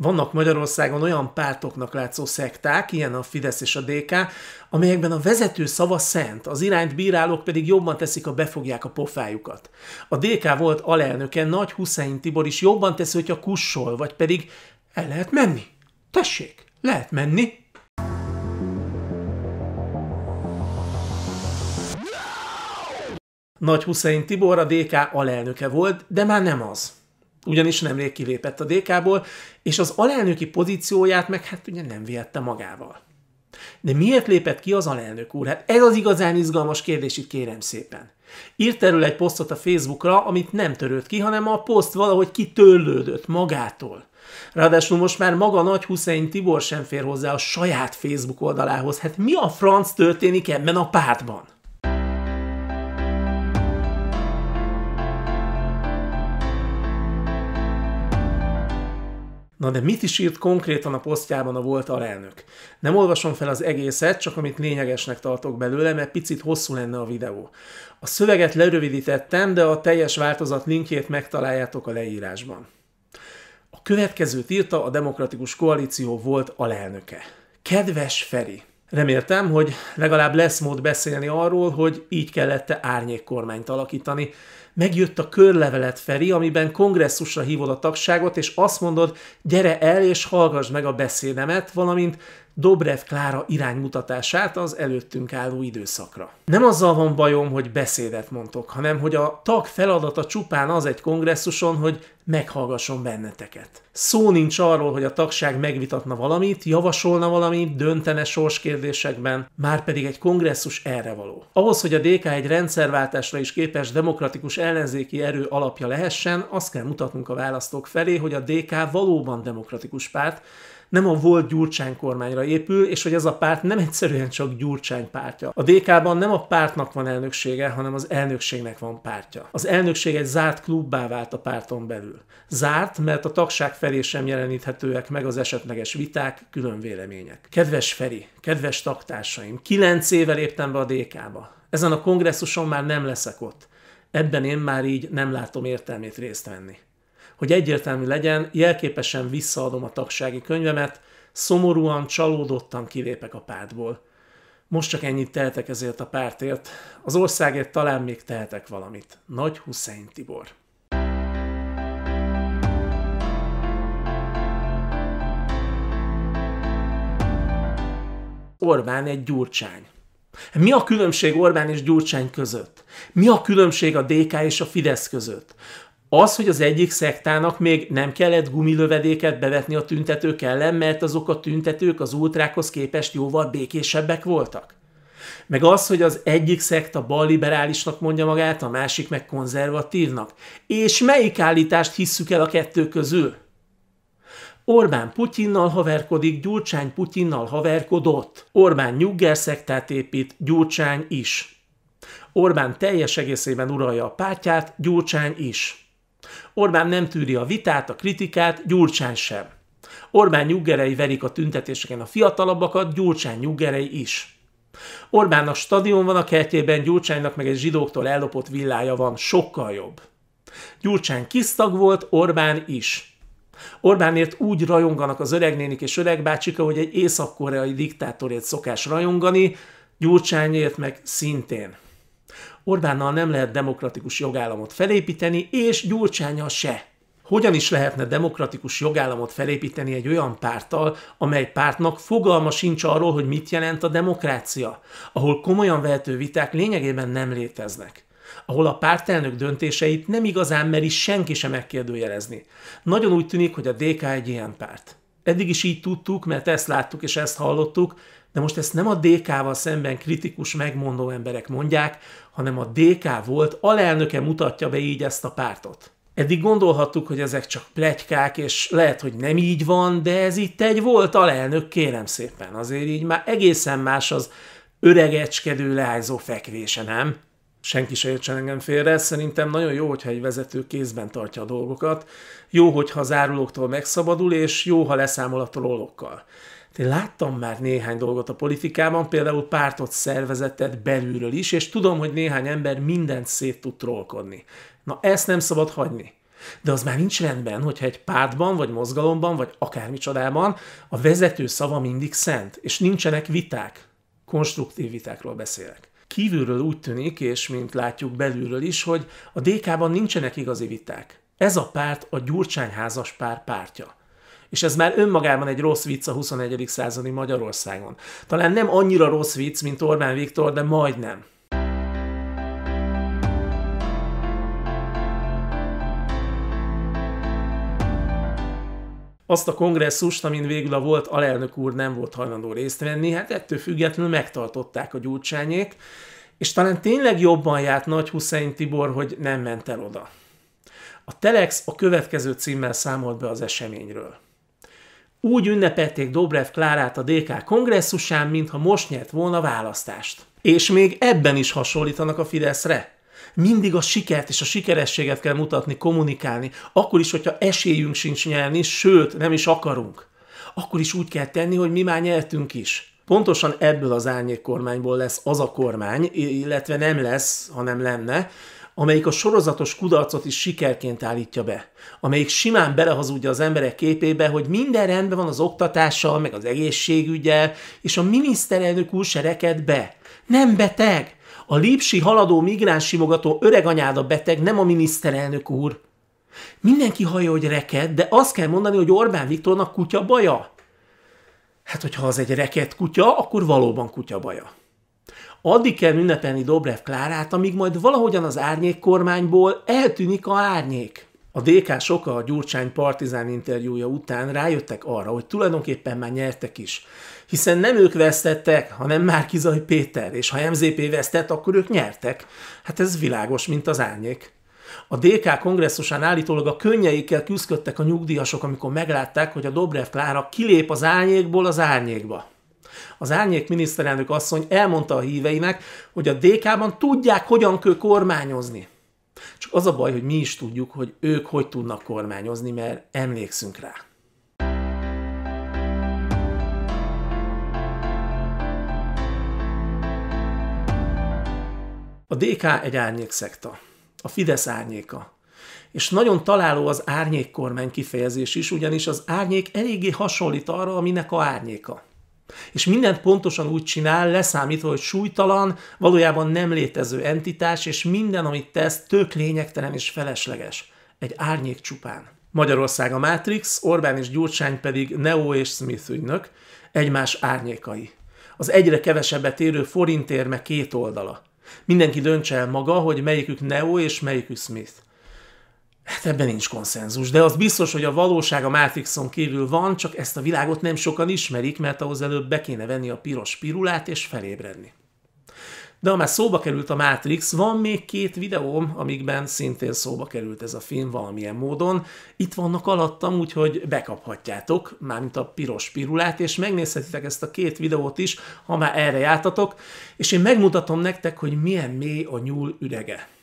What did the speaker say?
Vannak Magyarországon olyan pártoknak látszó szekták, ilyen a Fidesz és a DK, amelyekben a vezető szava szent, az irányt bírálók pedig jobban teszik, ha befogják a pofájukat. A DK volt alelnöke, Nagy Hussein Tibor is jobban tesz, hogyha kussol, vagy pedig el lehet menni. Tessék, lehet menni, Nagy Hussein Tibor a DK alelnöke volt, de már nem az ugyanis nemrég kilépett a DK-ból, és az alelnöki pozícióját meg hát ugye nem vihette magával. De miért lépett ki az alelnök úr? Hát ez az igazán izgalmas kérdés itt kérem szépen. Írt erről egy posztot a Facebookra, amit nem törött ki, hanem a poszt valahogy kitörlődött magától. Ráadásul most már maga nagy Hussein Tibor sem fér hozzá a saját Facebook oldalához. Hát mi a franc történik ebben a pártban? Na de mit is írt konkrétan a posztjában a volt alelnök? Nem olvasom fel az egészet, csak amit lényegesnek tartok belőle, mert picit hosszú lenne a videó. A szöveget lerövidítettem, de a teljes változat linkjét megtaláljátok a leírásban. A következőt írta a Demokratikus Koalíció volt alelnöke. Kedves Feri! Reméltem, hogy legalább lesz mód beszélni arról, hogy így kellett-e kormányt alakítani. Megjött a körlevelet, Feri, amiben kongresszusra hívod a tagságot, és azt mondod, gyere el és hallgass meg a beszédemet, valamint Dobrev Klára iránymutatását az előttünk álló időszakra. Nem azzal van bajom, hogy beszédet mondtok, hanem hogy a tag feladata csupán az egy kongresszuson, hogy meghallgasson benneteket. Szó nincs arról, hogy a tagság megvitatna valamit, javasolna valamit, döntene sorskérdésekben, már pedig egy kongresszus erre való. Ahhoz, hogy a DK egy rendszerváltásra is képes demokratikus ellenzéki erő alapja lehessen, azt kell mutatnunk a választók felé, hogy a DK valóban demokratikus párt, nem a volt Gyurcsány kormányra épül, és hogy ez a párt nem egyszerűen csak Gyurcsány pártja. A DK-ban nem a pártnak van elnöksége, hanem az elnökségnek van pártja. Az elnökség egy zárt klubbá vált a párton belül. Zárt, mert a tagság felé sem jeleníthetőek meg az esetleges viták, külön vélemények. Kedves Feri, kedves taktársaim, kilenc éve léptem be a DK-ba. Ezen a kongresszuson már nem leszek ott. Ebben én már így nem látom értelmét részt venni hogy egyértelmű legyen, jelképesen visszaadom a tagsági könyvemet, szomorúan, csalódottan kilépek a pártból. Most csak ennyit tehetek ezért a pártért. Az országért talán még tehetek valamit. Nagy Hussein Tibor. Orbán egy gyurcsány. Mi a különbség Orbán és Gyurcsány között? Mi a különbség a DK és a Fidesz között? az, hogy az egyik szektának még nem kellett gumilövedéket bevetni a tüntetők ellen, mert azok a tüntetők az ultrákhoz képest jóval békésebbek voltak. Meg az, hogy az egyik szekta balliberálisnak mondja magát, a másik meg konzervatívnak. És melyik állítást hisszük el a kettő közül? Orbán Putyinnal haverkodik, Gyurcsány Putyinnal haverkodott. Orbán nyugger szektát épít, Gyurcsány is. Orbán teljes egészében uralja a pártját, Gyurcsány is. Orbán nem tűri a vitát, a kritikát, Gyurcsány sem. Orbán nyuggerei verik a tüntetéseken a fiatalabbakat, Gyurcsány nyuggerei is. a stadion van a kertjében, Gyurcsánynak meg egy zsidóktól ellopott villája van, sokkal jobb. Gyurcsány kisztag volt, Orbán is. Orbánért úgy rajonganak az öregnénik és öregbácsika, hogy egy észak-koreai diktátorért szokás rajongani, Gyurcsányért meg szintén. Orbánnal nem lehet demokratikus jogállamot felépíteni, és Gyurcsánya se. Hogyan is lehetne demokratikus jogállamot felépíteni egy olyan párttal, amely pártnak fogalma sincs arról, hogy mit jelent a demokrácia, ahol komolyan vehető viták lényegében nem léteznek ahol a pártelnök döntéseit nem igazán meri senki sem megkérdőjelezni. Nagyon úgy tűnik, hogy a DK egy ilyen párt eddig is így tudtuk, mert ezt láttuk és ezt hallottuk, de most ezt nem a DK-val szemben kritikus, megmondó emberek mondják, hanem a DK volt, alelnöke mutatja be így ezt a pártot. Eddig gondolhattuk, hogy ezek csak plegykák, és lehet, hogy nem így van, de ez itt egy volt alelnök, kérem szépen. Azért így már egészen más az öregecskedő leányzó fekvése, nem? senki se értsen engem félre. Szerintem nagyon jó, hogyha egy vezető kézben tartja a dolgokat. Jó, hogyha az árulóktól megszabadul, és jó, ha leszámol a trollokkal. Én láttam már néhány dolgot a politikában, például pártot, szervezetet belülről is, és tudom, hogy néhány ember mindent szét tud trollkodni. Na ezt nem szabad hagyni. De az már nincs rendben, hogyha egy pártban, vagy mozgalomban, vagy csodában, a vezető szava mindig szent, és nincsenek viták. Konstruktív vitákról beszélek kívülről úgy tűnik, és mint látjuk belülről is, hogy a DK-ban nincsenek igazi viták. Ez a párt a Gyurcsány-házas pár pártja. És ez már önmagában egy rossz vicc a 21. századi Magyarországon. Talán nem annyira rossz vicc, mint Orbán Viktor, de majdnem. azt a kongresszust, amin végül a volt alelnök úr nem volt hajlandó részt venni, hát ettől függetlenül megtartották a gyurcsányék, és talán tényleg jobban járt Nagy Hussein Tibor, hogy nem ment el oda. A Telex a következő címmel számolt be az eseményről. Úgy ünnepelték Dobrev Klárát a DK kongresszusán, mintha most nyert volna választást. És még ebben is hasonlítanak a Fideszre. Mindig a sikert és a sikerességet kell mutatni, kommunikálni. Akkor is, hogyha esélyünk sincs nyerni, sőt, nem is akarunk. Akkor is úgy kell tenni, hogy mi már nyertünk is. Pontosan ebből az árnyék kormányból lesz az a kormány, illetve nem lesz, hanem lenne, amelyik a sorozatos kudarcot is sikerként állítja be, amelyik simán belehazudja az emberek képébe, hogy minden rendben van az oktatással, meg az egészségügyel, és a miniszterelnök úr se reked be. Nem beteg, a lépsi haladó migráns simogató öreg anyád a beteg, nem a miniszterelnök úr. Mindenki hallja, hogy reked, de azt kell mondani, hogy Orbán Viktornak kutya baja. Hát, hogyha az egy reked kutya, akkor valóban kutya baja. Addig kell ünnepelni Dobrev Klárát, amíg majd valahogyan az árnyék kormányból eltűnik a árnyék. A DK soka a Gyurcsány Partizán interjúja után rájöttek arra, hogy tulajdonképpen már nyertek is. Hiszen nem ők vesztettek, hanem Kizai Péter, és ha MZP vesztett, akkor ők nyertek. Hát ez világos, mint az árnyék. A DK kongresszusán állítólag a könnyeikkel küzdöttek a nyugdíjasok, amikor meglátták, hogy a Dobrev Klára kilép az árnyékból az árnyékba. Az árnyék miniszterelnök asszony elmondta a híveinek, hogy a DK-ban tudják, hogyan kell kormányozni. Csak az a baj, hogy mi is tudjuk, hogy ők hogy tudnak kormányozni, mert emlékszünk rá. A DK egy szekta, a Fidesz árnyéka. És nagyon találó az árnyék kormány kifejezés is, ugyanis az árnyék eléggé hasonlít arra, aminek a árnyéka. És mindent pontosan úgy csinál, leszámítva, hogy súlytalan, valójában nem létező entitás, és minden, amit tesz, tök lényegtelen és felesleges. Egy árnyék csupán. Magyarország a Matrix, Orbán és Gyurcsány pedig Neo és Smith ügynök, egymás árnyékai. Az egyre kevesebbet érő forintérme két oldala. Mindenki döntse el maga, hogy melyikük Neo és melyikük Smith. Hát ebben nincs konszenzus, de az biztos, hogy a valóság a Matrixon kívül van, csak ezt a világot nem sokan ismerik, mert ahhoz előbb be kéne venni a piros pirulát és felébredni. De ha már szóba került a Matrix, van még két videóm, amikben szintén szóba került ez a film valamilyen módon. Itt vannak alattam, úgyhogy bekaphatjátok, mármint a piros pirulát, és megnézhetitek ezt a két videót is, ha már erre jártatok, és én megmutatom nektek, hogy milyen mély a nyúl ürege.